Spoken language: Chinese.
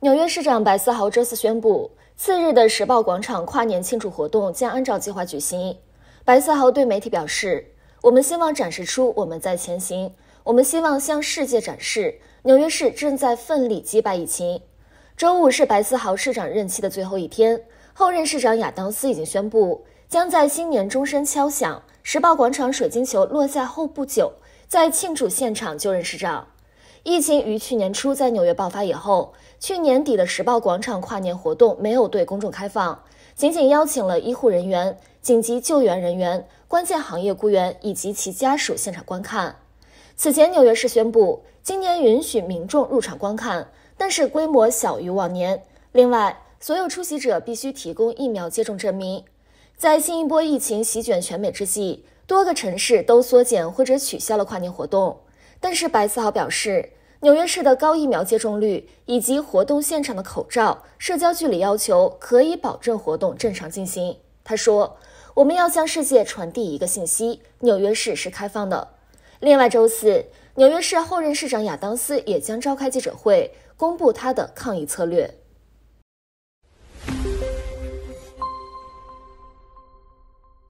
纽约市长白思豪周四宣布，次日的时报广场跨年庆祝活动将按照计划举行。白思豪对媒体表示：“我们希望展示出我们在前行，我们希望向世界展示纽约市正在奋力击败疫情。”周五是白思豪市长任期的最后一天，后任市长亚当斯已经宣布将在新年钟声敲响、时报广场水晶球落下后不久，在庆祝现场就任市长。疫情于去年初在纽约爆发以后，去年底的时报广场跨年活动没有对公众开放，仅仅邀请了医护人员、紧急救援人员、关键行业雇员以及其家属现场观看。此前，纽约市宣布今年允许民众入场观看，但是规模小于往年。另外，所有出席者必须提供疫苗接种证明。在新一波疫情席卷全美之际，多个城市都缩减或者取消了跨年活动。但是白思豪表示，纽约市的高疫苗接种率以及活动现场的口罩、社交距离要求可以保证活动正常进行。他说：“我们要向世界传递一个信息，纽约市是开放的。”另外，周四，纽约市后任市长亚当斯也将召开记者会，公布他的抗疫策略。